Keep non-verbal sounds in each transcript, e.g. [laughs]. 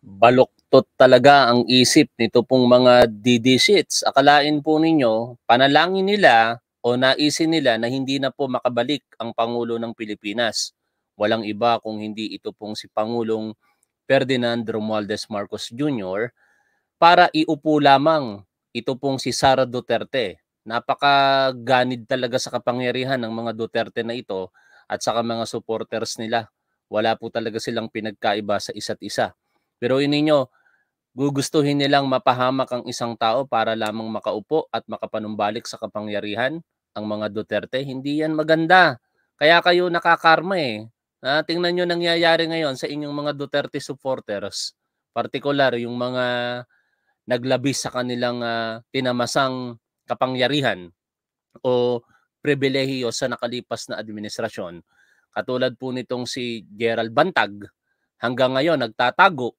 baluktot talaga ang isip nito pong mga DD sheets. Akalain po ninyo, panalangin nila o naisin nila na hindi na po makabalik ang Pangulo ng Pilipinas. Walang iba kung hindi ito pong si Pangulong Ferdinand Romualdez Marcos Jr. para iupo lamang ito pong si Sara Duterte. Napakaganid talaga sa kapangyarihan ng mga Duterte na ito at sa mga supporters nila. Wala po talaga silang pinagkaiba sa isa't isa. Pero yun ninyo, gugustuhin nilang mapahamak ang isang tao para lamang makaupo at makapanumbalik sa kapangyarihan ang mga Duterte. Hindi yan maganda. Kaya kayo nakakarma eh. Na, tingnan nyo nangyayari ngayon sa inyong mga Duterte supporters. Particular yung mga naglabis sa kanilang uh, ah, pinamasang kapangyarihan o pribilehiyo sa nakalipas na administrasyon. Katulad po nitong si Gerald Bantag, hanggang ngayon nagtatago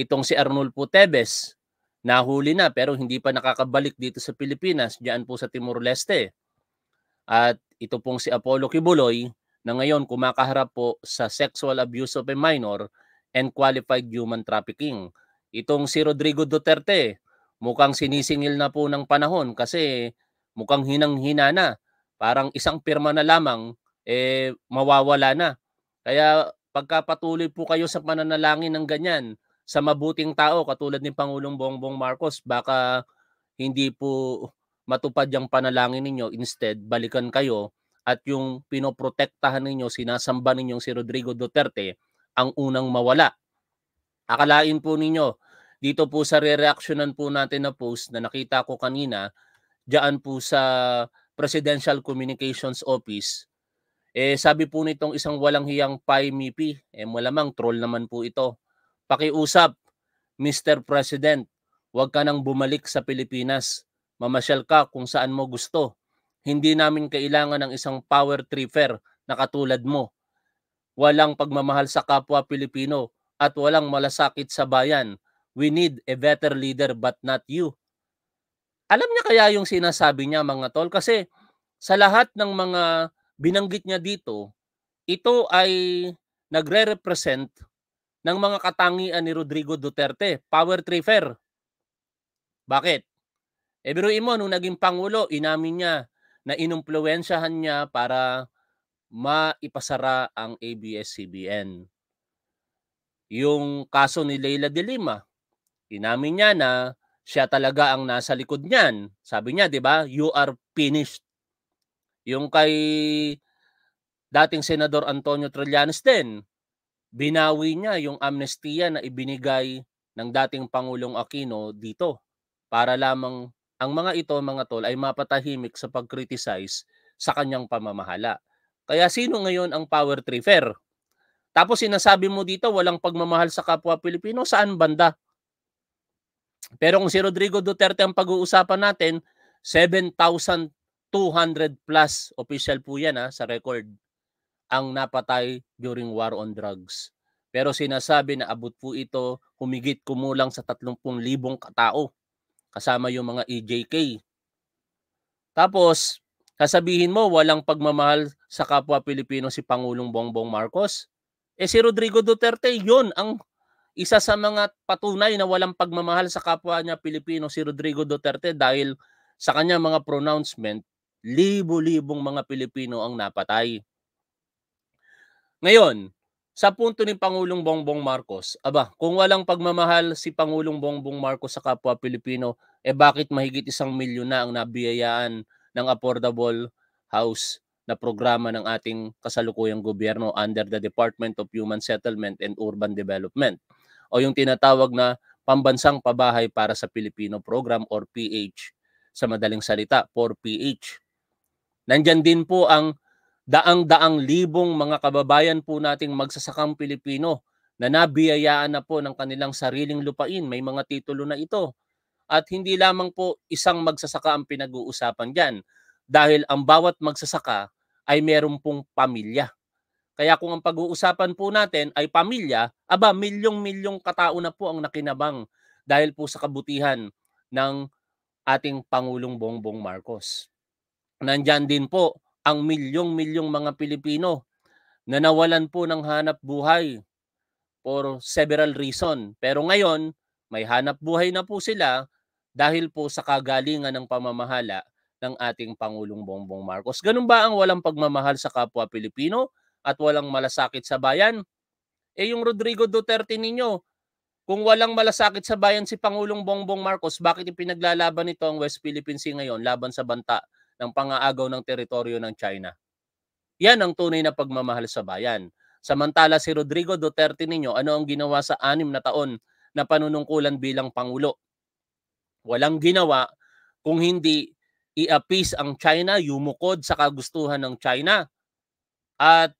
itong si Arnulfo Tebes, nahuli na pero hindi pa nakakabalik dito sa Pilipinas, diyan po sa Timor-Leste. At ito pong si Apollo Kibuloy na ngayon kumakaharap po sa sexual abuse of a minor and qualified human trafficking. Itong si Rodrigo Duterte, mukhang sinisingil na po ng panahon kasi mukhang hinang-hina na. Parang isang pirma na lamang, eh mawawala na. Kaya pagkapatuloy po kayo sa pananalangin ng ganyan, sa mabuting tao katulad ni Pangulong Bongbong Marcos, baka hindi po matupad yung panalangin ninyo. Instead, balikan kayo at yung pinoprotektahan ninyo, sinasamba ninyong si Rodrigo Duterte ang unang mawala. Akalain po ninyo, dito po sa re-reactionan po natin na post na nakita ko kanina, dyan po sa Presidential Communications Office, eh sabi po nitong isang walang hiyang PIMIP, eh malamang troll naman po ito Pakiusap, Mr. President, huwag ka nang bumalik sa Pilipinas. Mamasyal ka kung saan mo gusto. Hindi namin kailangan ng isang power tripper na katulad mo. Walang pagmamahal sa kapwa Pilipino at walang malasakit sa bayan. We need a better leader but not you. Alam niya kaya yung sinasabi niya mga tol kasi sa lahat ng mga binanggit niya dito, ito ay nagre-represent ng mga katangian ni Rodrigo Duterte, power tripper. Bakit? E biruin mo, nung naging Pangulo, inamin niya na inumpluensyahan niya para maipasara ang ABS-CBN. Yung kaso ni Leila de Lima, inamin niya na siya talaga ang nasa likod niyan. Sabi niya, 'di ba? You are finished. Yung kay dating senador Antonio Trillanes din, binawi niya yung amnestiya na ibinigay ng dating Pangulong Aquino dito para lamang ang mga ito mga tol ay mapatahimik sa pag-criticize sa kanyang pamamahala. Kaya sino ngayon ang power trifer? Tapos sinasabi mo dito walang pagmamahal sa kapwa Pilipino, saan banda? Pero kung si Rodrigo Duterte ang pag-uusapan natin, 7,200 plus official po yan ha, ah, sa record ang napatay during war on drugs. Pero sinasabi na abot po ito humigit kumulang sa 30,000 katao kasama yung mga EJK. Tapos, kasabihin mo walang pagmamahal sa kapwa Pilipino si Pangulong Bongbong Marcos. Eh si Rodrigo Duterte, yon ang isa sa mga patunay na walang pagmamahal sa kapwa niya Pilipino si Rodrigo Duterte dahil sa kanya mga pronouncement, libo-libong mga Pilipino ang napatay. Ngayon, sa punto ni Pangulong Bongbong Marcos, aba, kung walang pagmamahal si Pangulong Bongbong Marcos sa kapwa Pilipino, eh bakit mahigit isang milyon na ang nabiyayaan ng affordable house na programa ng ating kasalukuyang gobyerno under the Department of Human Settlement and Urban Development o yung tinatawag na Pambansang Pabahay para sa Pilipino Program or PH sa madaling salita, 4PH. Nandyan din po ang daang-daang libong mga kababayan po nating magsasakang Pilipino na nabiyayaan na po ng kanilang sariling lupain. May mga titulo na ito. At hindi lamang po isang magsasaka ang pinag-uusapan dyan dahil ang bawat magsasaka ay meron pong pamilya. Kaya kung ang pag-uusapan po natin ay pamilya, aba milyong-milyong katao na po ang nakinabang dahil po sa kabutihan ng ating Pangulong Bongbong Marcos. Nandyan din po ang milyong-milyong mga Pilipino na nawalan po ng hanap buhay for several reason. Pero ngayon, may hanap buhay na po sila dahil po sa kagalingan ng pamamahala ng ating Pangulong Bongbong Marcos. Ganun ba ang walang pagmamahal sa kapwa Pilipino at walang malasakit sa bayan? Eh yung Rodrigo Duterte ninyo, kung walang malasakit sa bayan si Pangulong Bongbong Marcos, bakit ipinaglalaban nito ang West Philippine Sea ngayon laban sa banta ng pangaagaw ng teritoryo ng China. Yan ang tunay na pagmamahal sa bayan. Samantala si Rodrigo Duterte ninyo, ano ang ginawa sa anim na taon na panunungkulan bilang Pangulo? Walang ginawa kung hindi i-appease ang China, yumukod sa kagustuhan ng China at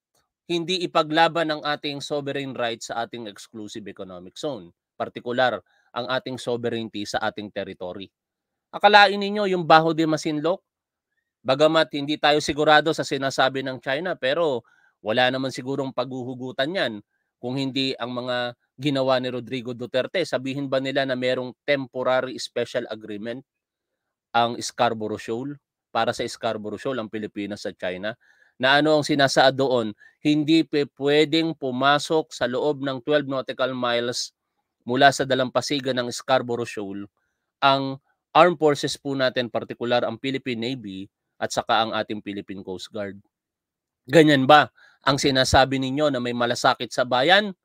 hindi ipaglaban ang ating sovereign rights sa ating exclusive economic zone, partikular ang ating sovereignty sa ating territory. Akalain ninyo yung Baho de Masinloc, Bagamat hindi tayo sigurado sa sinasabi ng China pero wala naman sigurong paghuhugutan yan kung hindi ang mga ginawa ni Rodrigo Duterte. Sabihin ba nila na merong temporary special agreement ang Scarborough Shoal para sa Scarborough Shoal ang Pilipinas sa China? Na ano ang sinasaad doon? Hindi pwedeng pumasok sa loob ng 12 nautical miles mula sa dalampasigan ng Scarborough Shoal ang armed forces po natin, partikular ang Philippine Navy, at saka ang ating Philippine Coast Guard. Ganyan ba ang sinasabi ninyo na may malasakit sa bayan?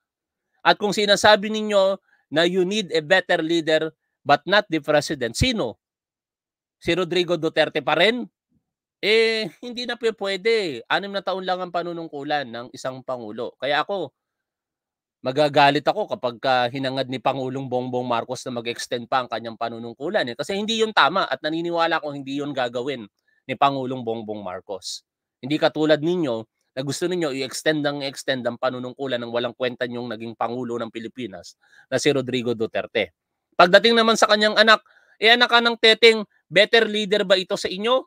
At kung sinasabi ninyo na you need a better leader but not the president, sino? Si Rodrigo Duterte pa rin? Eh, hindi na pwede. Anim na taon lang ang panunungkulan ng isang pangulo. Kaya ako, magagalit ako kapag uh, hinangad ni Pangulong Bongbong Marcos na mag-extend pa ang kanyang panunungkulan. Eh. Kasi hindi yun tama at naniniwala ko hindi yun gagawin ni Pangulong Bongbong Marcos. Hindi katulad ninyo na gusto ninyo i-extend ang extend ang panunungkulan ng walang kwenta niyong naging Pangulo ng Pilipinas na si Rodrigo Duterte. Pagdating naman sa kanyang anak, e anak ka ng teteng, better leader ba ito sa inyo?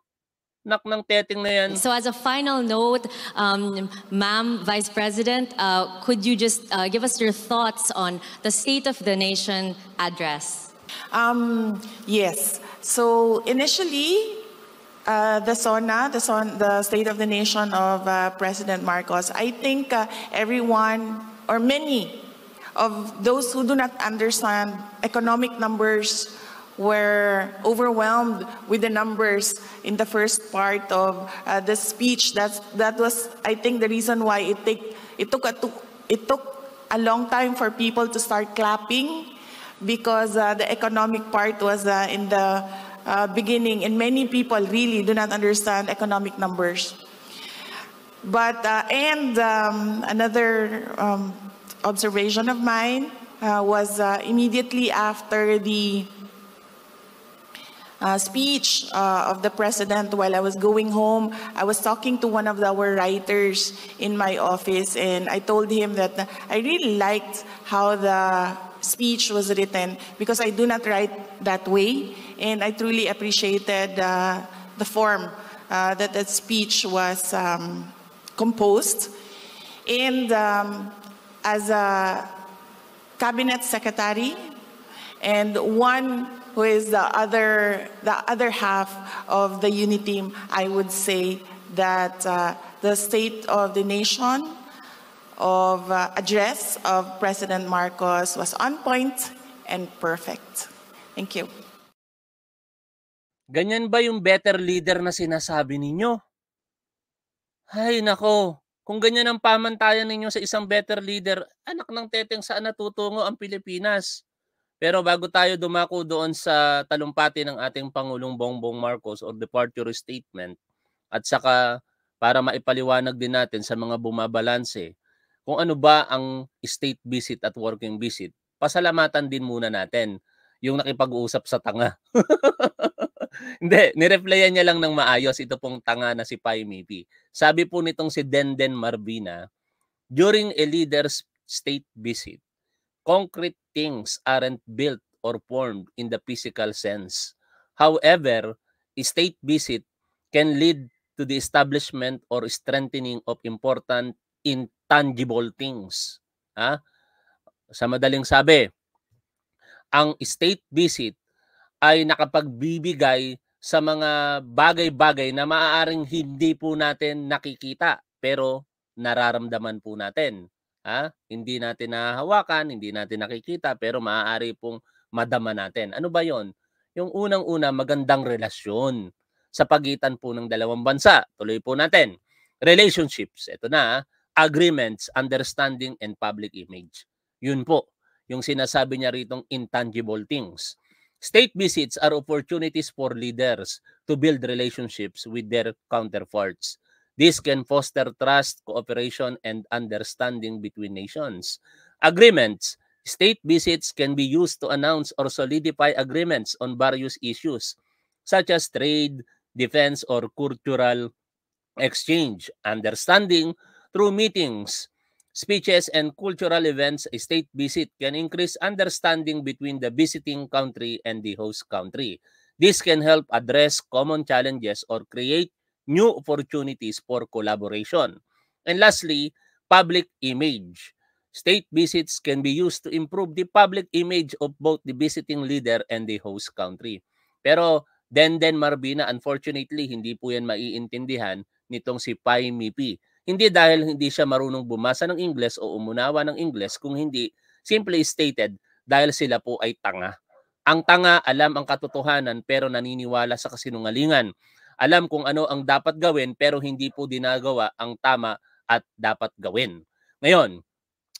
Nak ng teteng na yan. So as a final note, um, Ma'am Vice President, uh, could you just uh, give us your thoughts on the State of the Nation address? Um, yes. So initially, Uh, the SONA, the, SON, the State of the Nation of uh, President Marcos, I think uh, everyone or many of those who do not understand economic numbers were overwhelmed with the numbers in the first part of uh, the speech. That's, that was, I think, the reason why it, take, it, took a, it took a long time for people to start clapping because uh, the economic part was in the uh, beginning, and many people really do not understand economic numbers. But, uh, and um, another um, observation of mine uh, was uh, immediately after the uh, speech uh, of the president while I was going home, I was talking to one of our writers in my office and I told him that I really liked how the speech was written because I do not write that way. And I truly appreciated uh, the form uh, that that speech was um, composed. And um, as a cabinet secretary and one who is the other, the other half of the unit team, I would say that uh, the state of the nation of uh, address of President Marcos was on point and perfect. Thank you. Ganyan ba yung better leader na sinasabi ninyo? Ay nako, kung ganyan ang pamantayan ninyo sa isang better leader, anak ng teteng saan natutungo ang Pilipinas? Pero bago tayo dumako doon sa talumpati ng ating Pangulong Bongbong Marcos or departure statement at saka para maipaliwanag din natin sa mga bumabalanse kung ano ba ang state visit at working visit, pasalamatan din muna natin yung nakipag-uusap sa tanga. [laughs] Hindi, nireplyan niya lang ng maayos ito pong tanga na si Pai Mipi. Sabi po nitong si Denden Marvina, during a leader's state visit, concrete things aren't built or formed in the physical sense. However, a state visit can lead to the establishment or strengthening of important in tangible things. Ha? Sa madaling sabi, ang state visit ay nakapagbibigay sa mga bagay-bagay na maaaring hindi po natin nakikita pero nararamdaman po natin. Ha? Hindi natin nahahawakan, hindi natin nakikita pero maaari pong madama natin. Ano ba 'yon? Yung unang-una magandang relasyon sa pagitan po ng dalawang bansa. Tuloy po natin. Relationships, ito na. Ha? agreements, understanding, and public image. Yun po, yung sinasabi niya ritong intangible things. State visits are opportunities for leaders to build relationships with their counterparts. This can foster trust, cooperation, and understanding between nations. Agreements. State visits can be used to announce or solidify agreements on various issues, such as trade, defense, or cultural exchange. Understanding through meetings, speeches, and cultural events, a state visit can increase understanding between the visiting country and the host country. This can help address common challenges or create new opportunities for collaboration. And lastly, public image. State visits can be used to improve the public image of both the visiting leader and the host country. Pero Denden Marbina, unfortunately, hindi po yan maiintindihan nitong si Pai Mipi. Hindi dahil hindi siya marunong bumasa ng Ingles o umunawa ng Ingles, kung hindi, simply stated, dahil sila po ay tanga. Ang tanga alam ang katotohanan pero naniniwala sa kasinungalingan. Alam kung ano ang dapat gawin pero hindi po dinagawa ang tama at dapat gawin. Ngayon,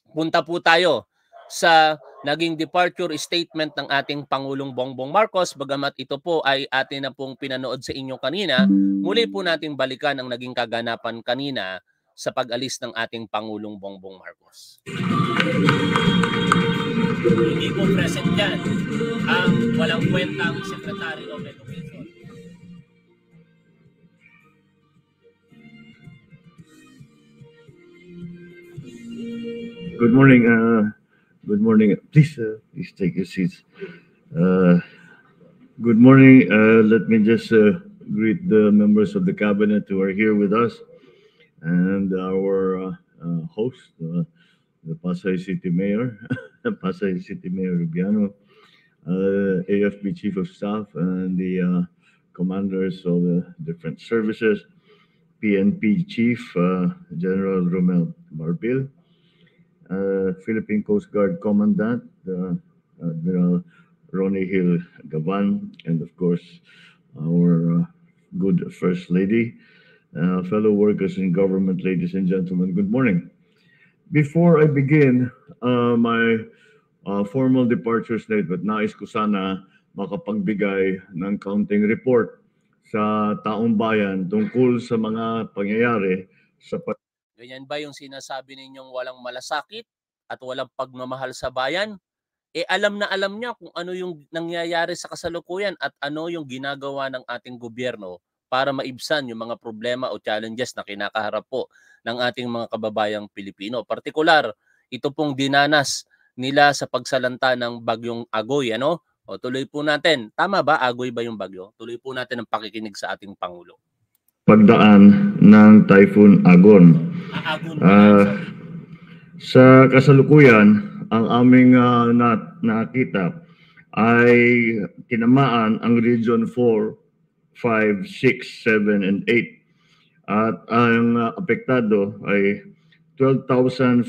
punta po tayo sa naging departure statement ng ating Pangulong Bongbong Marcos. Bagamat ito po ay atin na pong pinanood sa inyo kanina, muli po nating balikan ang naging kaganapan kanina sa pag-alis ng ating Pangulong Bongbong Marcos. Hindi po present yan ang walang kwentang Secretary of Education. Good morning. Uh, good morning. Please, uh, please take your seats. Uh, good morning. Uh, let me just uh, greet the members of the cabinet who are here with us. and our uh, uh, host, uh, the Pasay City Mayor, [laughs] Pasay City Mayor Rubiano, AFP Chief of Staff, and the commanders of the different services, PNP Chief General Romel Marbil, Philippine Coast Guard Commandant, Admiral Ronnie Hill Gavan, and of course, our uh, good First Lady, Uh, fellow workers in government, ladies and gentlemen, good morning. Before I begin uh, my uh, formal departure statement, nais ko sana makapagbigay ng counting report sa taong bayan tungkol sa mga pangyayari sa Ganyan ba yung sinasabi ninyong walang malasakit at walang pagmamahal sa bayan? Eh alam na alam niya kung ano yung nangyayari sa kasalukuyan at ano yung ginagawa ng ating gobyerno para maibsan yung mga problema o challenges na kinakaharap po ng ating mga kababayang Pilipino. Partikular, ito pong dinanas nila sa pagsalanta ng bagyong Agoy. Ano? O tuloy po natin. Tama ba? Agoy ba yung bagyo? Tuloy po natin ang pakikinig sa ating Pangulo. Pagdaan ng Typhoon Agon. Ah, Agon uh, sa kasalukuyan, ang aming uh, na, nakita ay tinamaan ang Region 4 5, 6, 7, and 8. At ang uh, apektado ay 12,043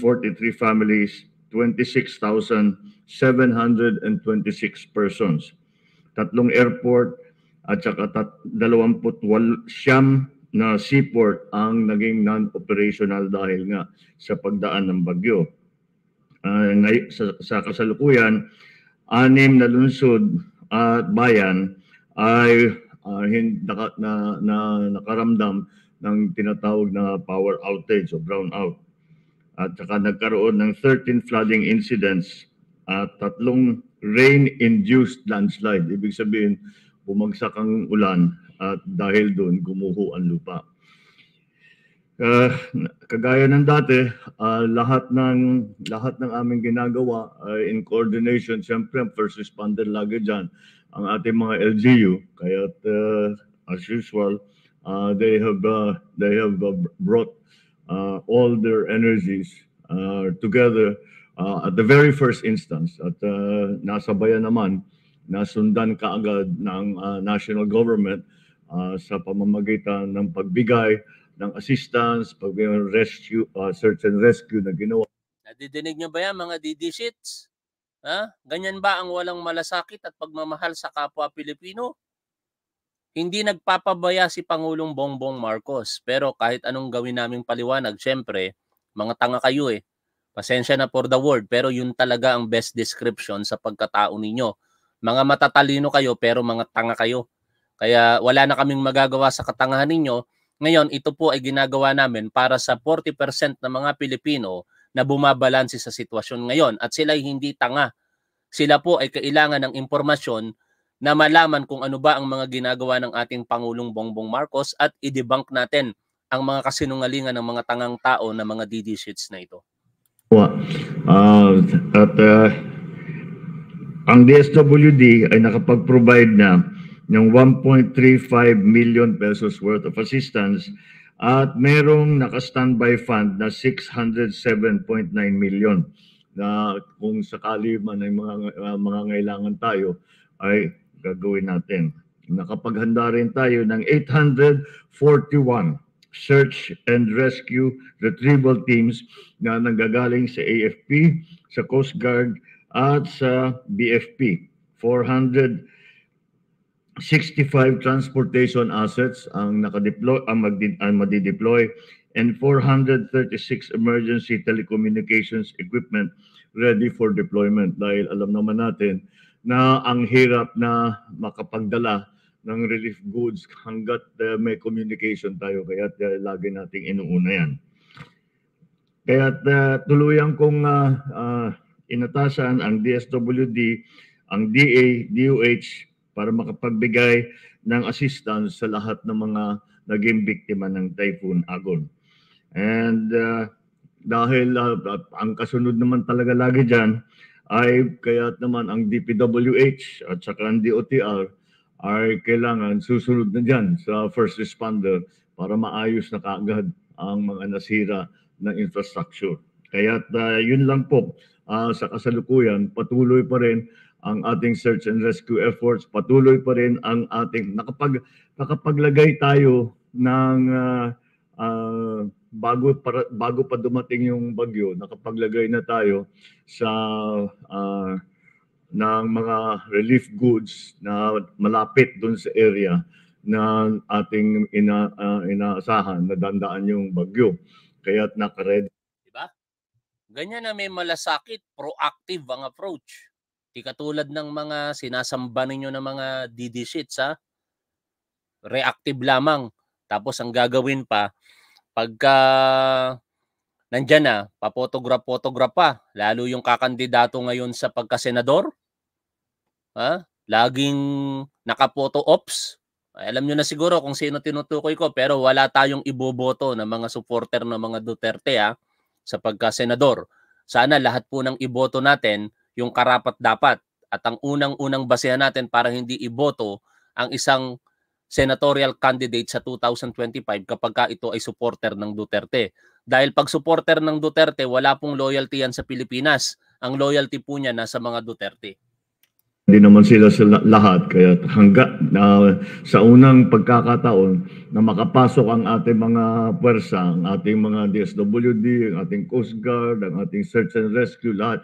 families, 26,726 persons. Tatlong airport at saka tat- 28 na seaport ang naging non-operational dahil nga sa pagdaan ng bagyo. Uh, ah, ngay- sa, sa kasalukuyan, anim na lungsod at bayan ay uh, hin, naka, na, na nakaramdam ng tinatawag na power outage o brownout. At saka nagkaroon ng 13 flooding incidents at tatlong rain-induced landslide. Ibig sabihin, bumagsak ang ulan at dahil doon gumuho ang lupa. Uh, kagaya ng dati, uh, lahat ng lahat ng aming ginagawa uh, in coordination, siyempre ang first responder lagi diyan ang ating mga LGU. Kaya uh, as usual, uh, they have uh, they have uh, brought uh, all their energies uh, together uh, at the very first instance at uh, nasabayan naman nasundan kaagad ng uh, national government uh, sa pamamagitan ng pagbigay ng assistance, pag rescue, uh, search and rescue na ginawa. Nadidinig niyo ba yan mga DD sheets? Ha? Ganyan ba ang walang malasakit at pagmamahal sa kapwa Pilipino? Hindi nagpapabaya si Pangulong Bongbong Marcos. Pero kahit anong gawin naming paliwanag, syempre, mga tanga kayo eh. Pasensya na for the word, pero yun talaga ang best description sa pagkatao ninyo. Mga matatalino kayo, pero mga tanga kayo. Kaya wala na kaming magagawa sa katangahan ninyo. Ngayon, ito po ay ginagawa namin para sa 40% ng mga Pilipino na bumabalanse sa sitwasyon ngayon at sila ay hindi tanga. Sila po ay kailangan ng impormasyon na malaman kung ano ba ang mga ginagawa ng ating Pangulong Bongbong Marcos at i-debunk natin ang mga kasinungalingan ng mga tangang tao na mga DD sheets na ito. Uh, at uh, ang DSWD ay nakapag-provide na ng 1.35 million pesos worth of assistance at merong naka-standby fund na 607.9 million na kung sakali man ay mga, uh, mga ngailangan tayo ay gagawin natin. Nakapaghanda rin tayo ng 841 search and rescue retrieval teams na nanggagaling sa AFP, sa Coast Guard at sa BFP. 400 65 transportation assets ang nakadeploy ang, magdi, ang madideploy and 436 emergency telecommunications equipment ready for deployment dahil alam naman natin na ang hirap na makapagdala ng relief goods hanggat uh, may communication tayo kaya uh, lagi nating inuuna yan. Kaya uh, eh, tuluyan kong uh, ah, uh, ah, inatasan ang DSWD, ang DA, DOH, para makapagbigay ng assistance sa lahat ng mga naging biktima ng Typhoon Agon. And uh, dahil uh, ang kasunod naman talaga lagi dyan ay kaya naman ang DPWH at saka ang DOTR ay kailangan susunod na dyan sa first responder para maayos na kaagad ang mga nasira ng infrastructure. Kaya uh, yun lang po uh, sa kasalukuyan, patuloy pa rin ang ating search and rescue efforts. Patuloy pa rin ang ating nakapag nakapaglagay tayo ng uh, uh, bago para, bago pa dumating yung bagyo, nakapaglagay na tayo sa uh, ng mga relief goods na malapit doon sa area na ating ina, uh, inaasahan na dandaan yung bagyo. Kaya't nakaredy. Diba? Ganyan na may malasakit, proactive ang approach Di katulad ng mga sinasamba ninyo ng mga DD shit sa Reactive lamang. Tapos ang gagawin pa, pagka nandyan na, papotograph-photograph pa, lalo yung kakandidato ngayon sa pagkasenador, ha? laging nakapoto ops. Alam nyo na siguro kung sino tinutukoy ko, pero wala tayong iboboto ng mga supporter ng mga Duterte ha? sa pagkasenador. Sana lahat po ng iboto natin yung karapat-dapat. At ang unang-unang basehan natin para hindi iboto ang isang senatorial candidate sa 2025 kapag ka ito ay supporter ng Duterte. Dahil pag supporter ng Duterte, wala pong loyalty yan sa Pilipinas. Ang loyalty po niya nasa mga Duterte. Hindi naman sila sa lahat. Kaya hangga, uh, sa unang pagkakataon na makapasok ang ating mga pwersa, ang ating mga DSWD, ang ating Coast Guard, ang ating Search and Rescue, lahat,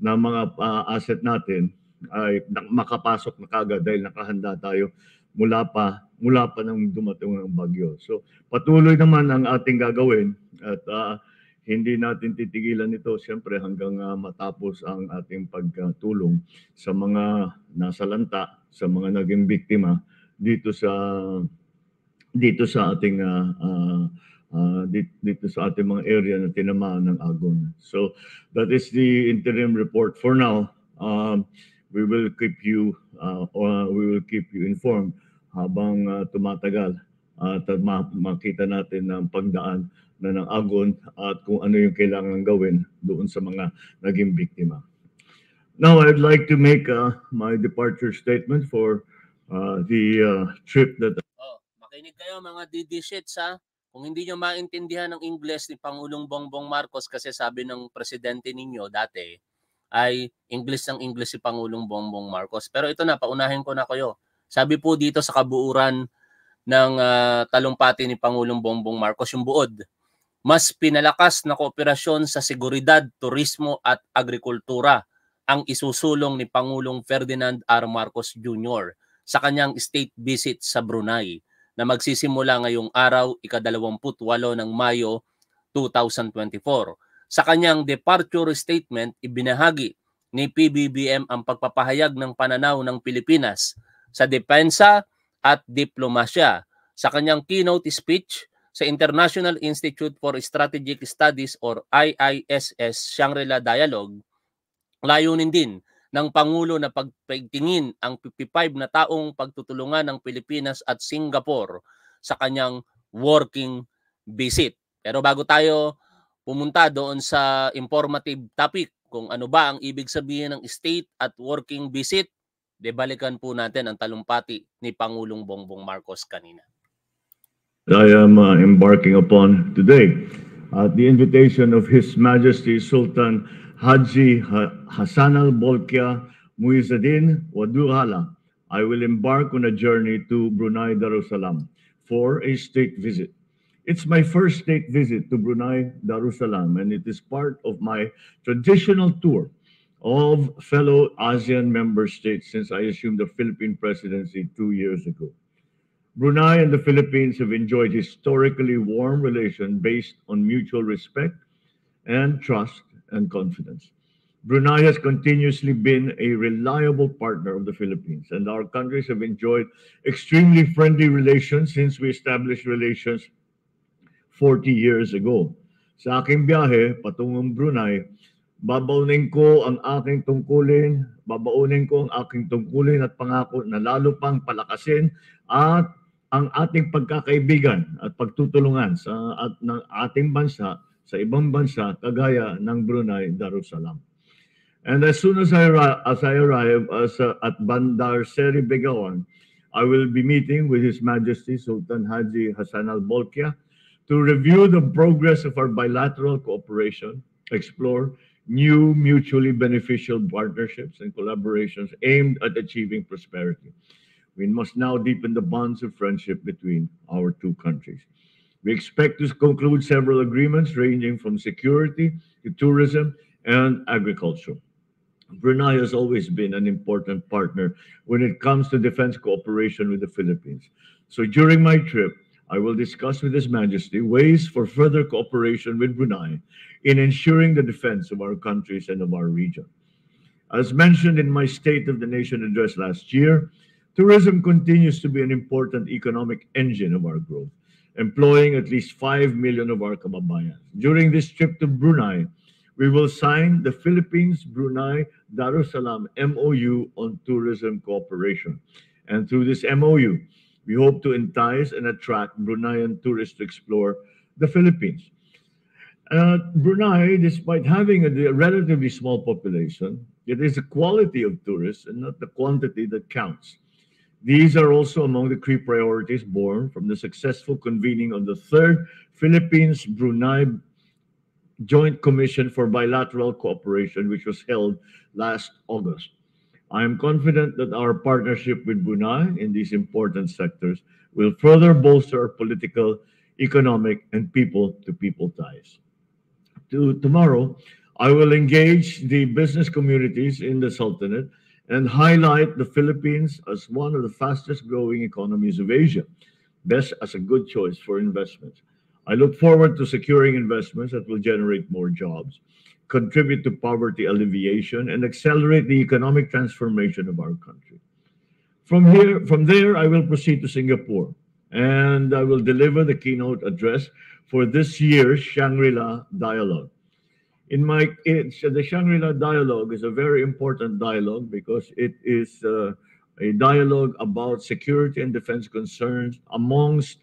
ng mga uh, asset natin ay makapasok na kagad dahil nakahanda tayo mula pa mula pa nang dumating ang bagyo. So patuloy naman ang ating gagawin at uh, hindi natin titigilan ito siyempre hanggang uh, matapos ang ating pagtulong sa mga nasalanta, sa mga naging biktima dito sa dito sa ating uh, uh, uh, ah, dito, dito sa ating mga area na tinamaan ng agon. So that is the interim report for now. Um, we will keep you uh, or we will keep you informed habang uh, tumatagal at ma- makita natin ang pagdaan na ng agon at kung ano yung kailangan gawin doon sa mga naging biktima. Now, I'd like to make uh, my departure statement for uh, the uh, trip that... Oh, makinig kayo mga DD shits ha. Kung hindi nyo maintindihan ang Ingles ni Pangulong Bongbong Marcos kasi sabi ng presidente ninyo dati ay English ang English si Pangulong Bongbong Marcos. Pero ito na, paunahin ko na kayo. Sabi po dito sa kabuuran ng uh, talumpati ni Pangulong Bongbong Marcos, yung buod, mas pinalakas na kooperasyon sa seguridad, turismo at agrikultura ang isusulong ni Pangulong Ferdinand R. Marcos Jr. sa kanyang state visit sa Brunei na magsisimula ngayong araw, ika-28 ng Mayo 2024. Sa kanyang departure statement, ibinahagi ni PBBM ang pagpapahayag ng pananaw ng Pilipinas sa depensa at diplomasya. Sa kanyang keynote speech sa International Institute for Strategic Studies or IISS Shangri-La Dialogue, layunin din ng Pangulo na pagtingin ang 55 na taong pagtutulungan ng Pilipinas at Singapore sa kanyang working visit. Pero bago tayo pumunta doon sa informative topic kung ano ba ang ibig sabihin ng state at working visit, debalikan po natin ang talumpati ni Pangulong Bongbong Marcos kanina. I am uh, embarking upon today at uh, the invitation of His Majesty Sultan Haji Hassan al Bolkia Muizzadin Wadurhala, I will embark on a journey to Brunei Darussalam for a state visit. It's my first state visit to Brunei Darussalam, and it is part of my traditional tour of fellow ASEAN member states since I assumed the Philippine presidency two years ago. Brunei and the Philippines have enjoyed historically warm relations based on mutual respect and trust and confidence. Brunei has continuously been a reliable partner of the Philippines, and our countries have enjoyed extremely friendly relations since we established relations 40 years ago. Sa aking biyahe patungong Brunei, babaunin ko ang aking tungkulin, babaunin ko ang aking tungkulin at pangako na lalo pang palakasin at ang ating pagkakaibigan at pagtutulungan sa at ng ating bansa sa ibang bansa kagaya ng Brunei Darussalam. And as soon as I, as I arrive as, uh, at Bandar Seri Begawan, I will be meeting with His Majesty Sultan Haji Hassan al Bolkiah to review the progress of our bilateral cooperation, explore new mutually beneficial partnerships and collaborations aimed at achieving prosperity. We must now deepen the bonds of friendship between our two countries. We expect to conclude several agreements ranging from security to tourism and agriculture. Brunei has always been an important partner when it comes to defense cooperation with the Philippines. So during my trip, I will discuss with His Majesty ways for further cooperation with Brunei in ensuring the defense of our countries and of our region. As mentioned in my State of the Nation address last year, tourism continues to be an important economic engine of our growth employing at least 5 million of our kababayan. During this trip to Brunei, we will sign the Philippines Brunei Darussalam MOU on tourism cooperation. And through this MOU, we hope to entice and attract Bruneian tourists to explore the Philippines. Uh, Brunei, despite having a relatively small population, it is the quality of tourists and not the quantity that counts. These are also among the key priorities born from the successful convening on the third Philippines Brunei Joint Commission for Bilateral Cooperation, which was held last August. I am confident that our partnership with Brunei in these important sectors will further bolster our political, economic, and people to people ties. To, tomorrow, I will engage the business communities in the Sultanate and highlight the Philippines as one of the fastest growing economies of Asia, best as a good choice for investments. I look forward to securing investments that will generate more jobs, contribute to poverty alleviation, and accelerate the economic transformation of our country. From here, from there, I will proceed to Singapore, and I will deliver the keynote address for this year's Shangri-La Dialogue in my it's, the Shangri-La dialogue is a very important dialogue because it is uh, a dialogue about security and defense concerns amongst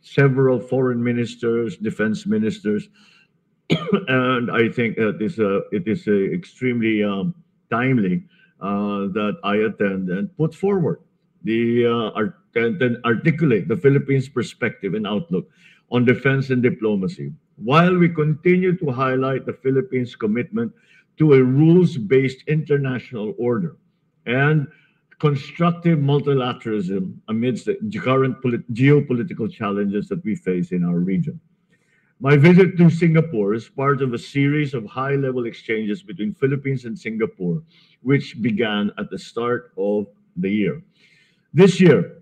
several foreign ministers, defense ministers, [coughs] and I think that is a, it is a extremely um, timely uh, that I attend and put forward the uh, art- and articulate the Philippines' perspective and outlook on defense and diplomacy while we continue to highlight the Philippines' commitment to a rules-based international order and constructive multilateralism amidst the current geopolitical challenges that we face in our region. My visit to Singapore is part of a series of high-level exchanges between Philippines and Singapore, which began at the start of the year. This year,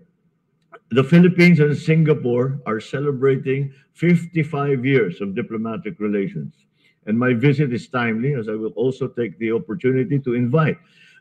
the Philippines and Singapore are celebrating 55 years of diplomatic relations. And my visit is timely as I will also take the opportunity to invite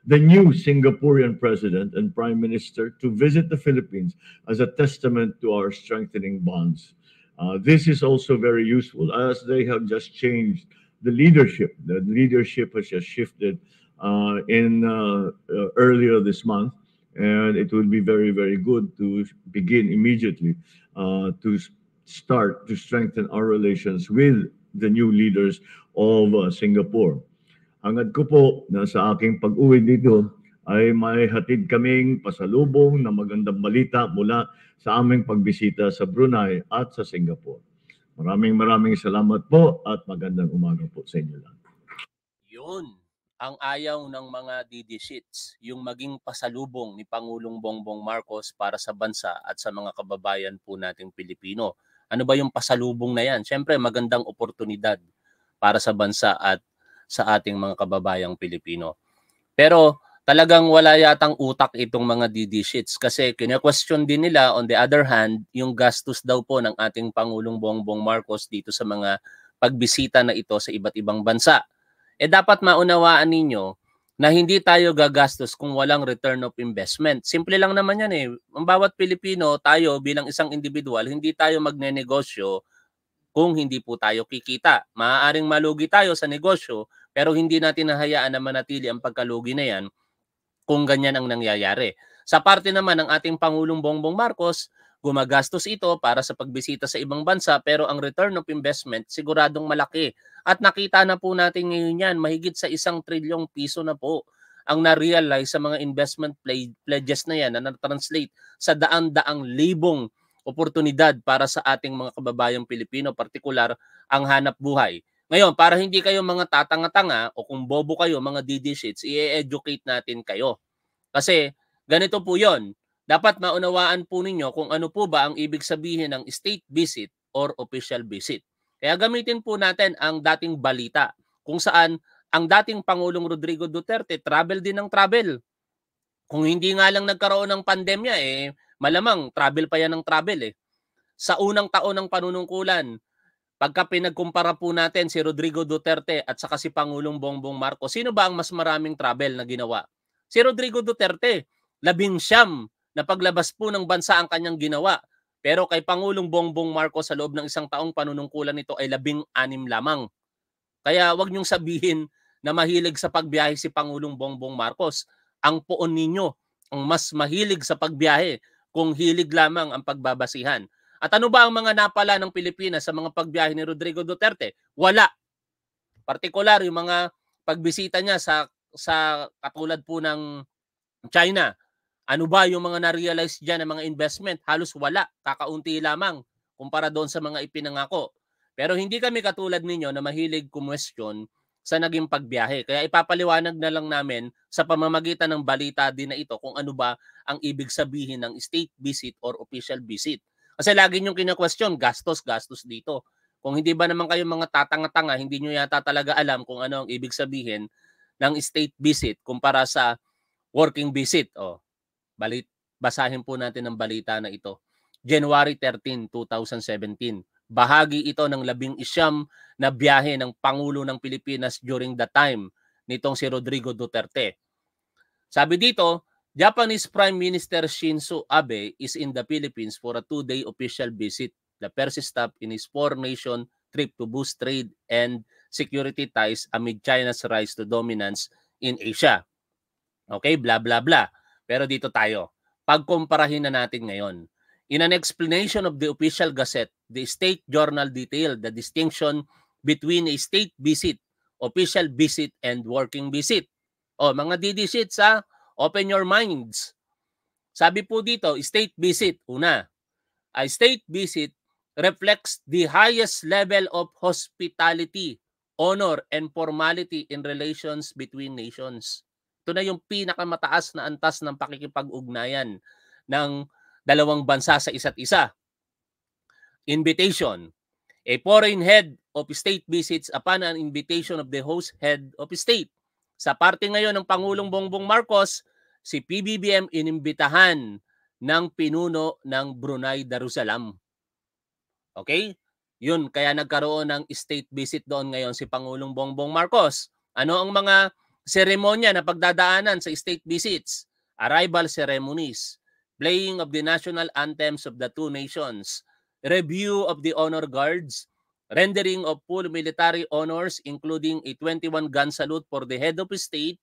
the new Singaporean president and prime minister to visit the Philippines as a testament to our strengthening bonds. Uh, this is also very useful as they have just changed the leadership. The leadership has just shifted uh, in uh, uh earlier this month. and it would be very very good to begin immediately uh, to start to strengthen our relations with the new leaders of uh, Singapore. Angad ko po na sa aking pag-uwi dito ay may hatid kaming pasalubong na magandang balita mula sa aming pagbisita sa Brunei at sa Singapore. Maraming maraming salamat po at magandang umaga po sa inyo lahat. Yun ang ayaw ng mga didishits, yung maging pasalubong ni Pangulong Bongbong Marcos para sa bansa at sa mga kababayan po nating Pilipino. Ano ba yung pasalubong na yan? Siyempre, magandang oportunidad para sa bansa at sa ating mga kababayang Pilipino. Pero talagang wala yatang utak itong mga didishits kasi kina-question din nila on the other hand yung gastos daw po ng ating Pangulong Bongbong Marcos dito sa mga pagbisita na ito sa iba't ibang bansa eh dapat maunawaan ninyo na hindi tayo gagastos kung walang return of investment. Simple lang naman yan eh. Ang bawat Pilipino, tayo bilang isang individual, hindi tayo magne-negosyo kung hindi po tayo kikita. Maaaring malugi tayo sa negosyo, pero hindi natin nahayaan na manatili ang pagkalugi na yan kung ganyan ang nangyayari. Sa parte naman ng ating Pangulong Bongbong Marcos, Gumagastos ito para sa pagbisita sa ibang bansa pero ang return of investment siguradong malaki. At nakita na po natin ngayon yan, mahigit sa isang trilyong piso na po ang na-realize sa mga investment pledges na yan na na-translate sa daan-daang libong oportunidad para sa ating mga kababayang Pilipino, partikular ang hanap buhay. Ngayon, para hindi kayo mga tatanga-tanga o kung bobo kayo, mga DD sheets, i-educate natin kayo. Kasi ganito po yon dapat maunawaan po ninyo kung ano po ba ang ibig sabihin ng state visit or official visit. Kaya gamitin po natin ang dating balita kung saan ang dating Pangulong Rodrigo Duterte travel din ng travel. Kung hindi nga lang nagkaroon ng pandemya eh, malamang travel pa yan ng travel eh. Sa unang taon ng panunungkulan, pagka pinagkumpara po natin si Rodrigo Duterte at saka si Pangulong Bongbong Marcos, sino ba ang mas maraming travel na ginawa? Si Rodrigo Duterte, labing siyam na paglabas po ng bansa ang kanyang ginawa. Pero kay Pangulong Bongbong Marcos sa loob ng isang taong panunungkulan nito ay labing anim lamang. Kaya wag niyong sabihin na mahilig sa pagbiyahe si Pangulong Bongbong Marcos. Ang poon ninyo ang mas mahilig sa pagbiyahe kung hilig lamang ang pagbabasihan. At ano ba ang mga napala ng Pilipinas sa mga pagbiyahe ni Rodrigo Duterte? Wala. Partikular yung mga pagbisita niya sa sa katulad po ng China, ano ba yung mga na-realize dyan ng mga investment? Halos wala, kakaunti lamang kumpara doon sa mga ipinangako. Pero hindi kami katulad ninyo na mahilig kumwestiyon sa naging pagbiyahe. Kaya ipapaliwanag na lang namin sa pamamagitan ng balita din na ito kung ano ba ang ibig sabihin ng state visit or official visit. Kasi lagi niyong kina-question, gastos, gastos dito. Kung hindi ba naman kayo mga tatanga-tanga, hindi niyo yata talaga alam kung ano ang ibig sabihin ng state visit kumpara sa working visit. O, oh, Balit, basahin po natin ang balita na ito. January 13, 2017. Bahagi ito ng labing isyam na biyahe ng Pangulo ng Pilipinas during the time nitong si Rodrigo Duterte. Sabi dito, Japanese Prime Minister Shinzo Abe is in the Philippines for a two-day official visit, the first stop in his four-nation trip to boost trade and security ties amid China's rise to dominance in Asia. Okay, blah, blah, blah. Pero dito tayo. Pagkumparahin na natin ngayon. In an explanation of the official gazette, the state journal detailed the distinction between a state visit, official visit, and working visit. O, mga DDCs sa open your minds. Sabi po dito, state visit, una. A state visit reflects the highest level of hospitality, honor, and formality in relations between nations. Ito na yung pinakamataas na antas ng pakikipag-ugnayan ng dalawang bansa sa isa't isa. Invitation. A foreign head of state visits upon an invitation of the host head of state. Sa parte ngayon ng Pangulong Bongbong Marcos, si PBBM inimbitahan ng pinuno ng Brunei Darussalam. Okay? Yun, kaya nagkaroon ng state visit doon ngayon si Pangulong Bongbong Marcos. Ano ang mga seremonya na pagdadaanan sa state visits, arrival ceremonies, playing of the national anthems of the two nations, review of the honor guards, rendering of full military honors including a 21-gun salute for the head of state,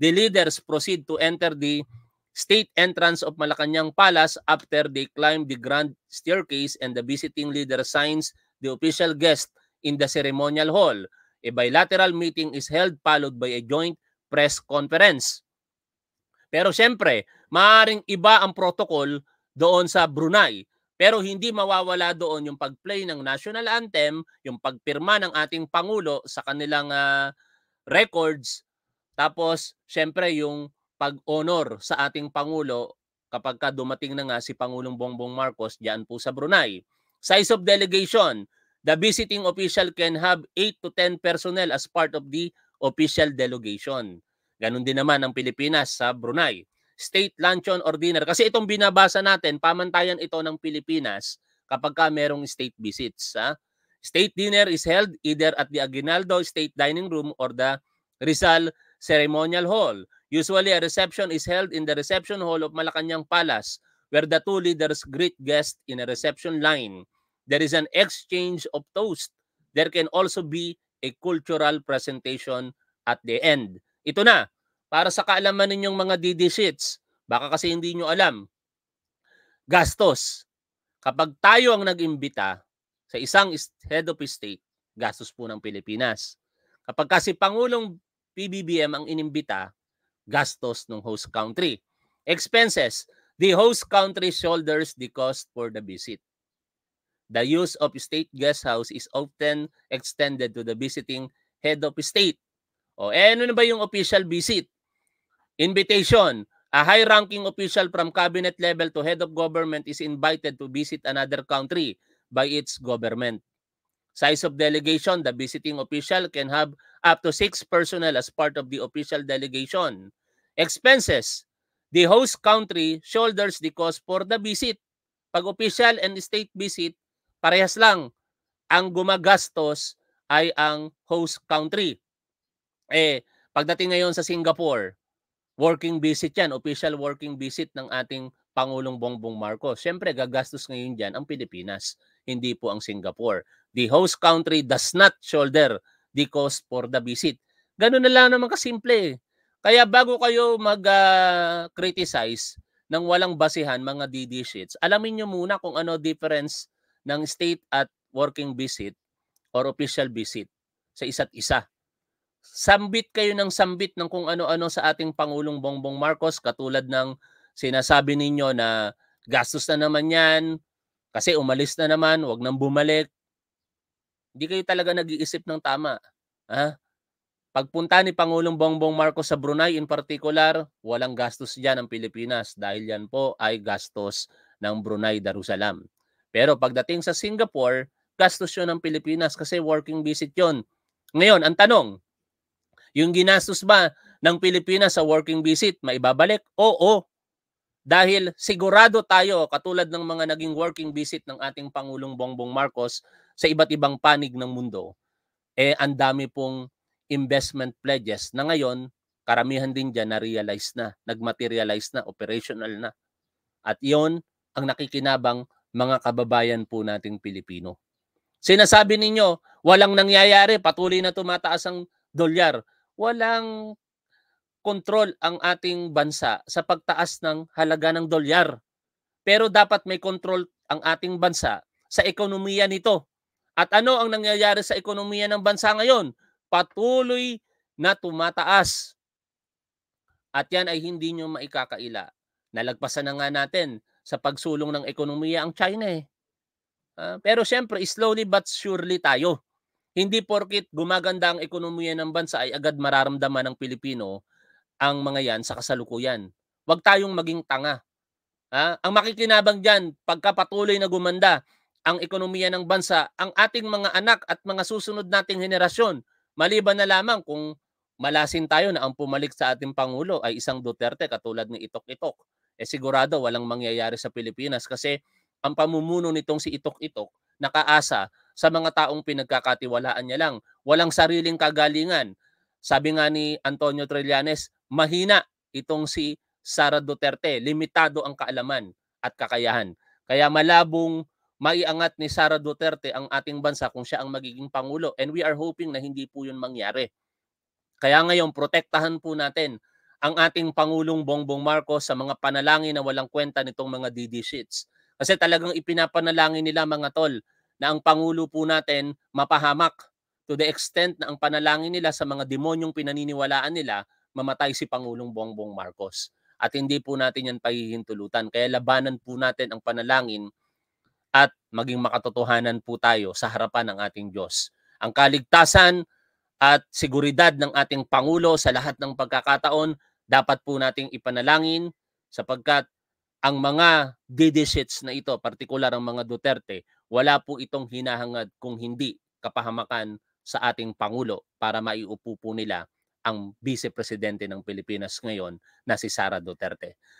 the leaders proceed to enter the state entrance of Malacanang Palace after they climb the grand staircase and the visiting leader signs the official guest in the ceremonial hall. A bilateral meeting is held followed by a joint press conference. Pero siyempre, maaaring iba ang protocol doon sa Brunei. Pero hindi mawawala doon yung pagplay ng national anthem, yung pagpirma ng ating Pangulo sa kanilang uh, records, tapos siyempre yung pag-honor sa ating Pangulo kapag ka dumating na nga si Pangulong Bongbong Marcos diyan po sa Brunei. Size of delegation, The visiting official can have 8 to 10 personnel as part of the official delegation. Ganon din naman ang Pilipinas sa Brunei. State luncheon or dinner. Kasi itong binabasa natin, pamantayan ito ng Pilipinas kapag ka merong state visits. Ha? State dinner is held either at the Aguinaldo State Dining Room or the Rizal Ceremonial Hall. Usually, a reception is held in the reception hall of Malacanang Palace where the two leaders greet guests in a reception line. There is an exchange of toast. There can also be a cultural presentation at the end. Ito na, para sa kaalaman ninyong mga DD sheets, baka kasi hindi nyo alam, gastos. Kapag tayo ang nag-imbita sa isang head of state, gastos po ng Pilipinas. Kapag kasi Pangulong PBBM ang inimbita, gastos ng host country. Expenses, the host country shoulders the cost for the visit. The use of state guest house is often extended to the visiting head of state. O, oh, eh, ano na ba yung official visit? Invitation. A high-ranking official from cabinet level to head of government is invited to visit another country by its government. Size of delegation, the visiting official can have up to six personnel as part of the official delegation. Expenses, the host country shoulders the cost for the visit. Pag official and state visit, Parehas lang. Ang gumagastos ay ang host country. Eh, pagdating ngayon sa Singapore, working visit yan, official working visit ng ating Pangulong Bongbong Marcos. Siyempre, gagastos ngayon dyan ang Pilipinas, hindi po ang Singapore. The host country does not shoulder the cost for the visit. Ganun na lang naman kasimple. Eh. Kaya bago kayo mag-criticize ah, uh, ng walang basihan mga DD sheets, alamin nyo muna kung ano difference ng state at working visit or official visit sa isa't isa. Sambit kayo ng sambit ng kung ano-ano sa ating Pangulong Bongbong Marcos katulad ng sinasabi ninyo na gastos na naman yan kasi umalis na naman, wag nang bumalik. Hindi kayo talaga nag-iisip ng tama. Ha? Pagpunta ni Pangulong Bongbong Marcos sa Brunei in particular, walang gastos diyan ang Pilipinas dahil yan po ay gastos ng Brunei Darussalam. Pero pagdating sa Singapore, gastos yun ng Pilipinas kasi working visit yun. Ngayon, ang tanong, yung ginastos ba ng Pilipinas sa working visit, maibabalik? Oo. Dahil sigurado tayo, katulad ng mga naging working visit ng ating Pangulong Bongbong Marcos sa iba't ibang panig ng mundo, eh ang dami pong investment pledges na ngayon, karamihan din dyan na-realize na, nag-materialize na, operational na. At yon ang nakikinabang mga kababayan po nating Pilipino. Sinasabi ninyo, walang nangyayari, patuloy na tumataas ang dolyar. Walang control ang ating bansa sa pagtaas ng halaga ng dolyar. Pero dapat may control ang ating bansa sa ekonomiya nito. At ano ang nangyayari sa ekonomiya ng bansa ngayon? Patuloy na tumataas. At yan ay hindi nyo maikakaila. Nalagpasan na nga natin sa pagsulong ng ekonomiya ang China eh. Uh, pero siyempre, slowly but surely tayo. Hindi porkit gumaganda ang ekonomiya ng bansa ay agad mararamdaman ng Pilipino ang mga yan sa kasalukuyan. Huwag tayong maging tanga. Ha? Ang makikinabang dyan, pagkapatuloy na gumanda ang ekonomiya ng bansa, ang ating mga anak at mga susunod nating henerasyon, maliban na lamang kung malasin tayo na ang pumalik sa ating Pangulo ay isang Duterte katulad ni Itok-Itok eh sigurado walang mangyayari sa Pilipinas kasi ang pamumuno nitong si Itok-Itok nakaasa sa mga taong pinagkakatiwalaan niya lang. Walang sariling kagalingan. Sabi nga ni Antonio Trillanes, mahina itong si Sara Duterte. Limitado ang kaalaman at kakayahan. Kaya malabong maiangat ni Sara Duterte ang ating bansa kung siya ang magiging pangulo. And we are hoping na hindi po yun mangyari. Kaya ngayon, protektahan po natin ang ating Pangulong Bongbong Marcos sa mga panalangin na walang kwenta nitong mga DD sheets. Kasi talagang ipinapanalangin nila mga tol na ang Pangulo po natin mapahamak to the extent na ang panalangin nila sa mga demonyong pinaniniwalaan nila mamatay si Pangulong Bongbong Marcos. At hindi po natin yan pahihintulutan. Kaya labanan po natin ang panalangin at maging makatotohanan po tayo sa harapan ng ating Diyos. Ang kaligtasan at seguridad ng ating Pangulo sa lahat ng pagkakataon dapat po nating ipanalangin sapagkat ang mga didisits na ito, partikular ang mga Duterte, wala po itong hinahangad kung hindi kapahamakan sa ating Pangulo para maiupo po nila ang Vice Presidente ng Pilipinas ngayon na si Sara Duterte.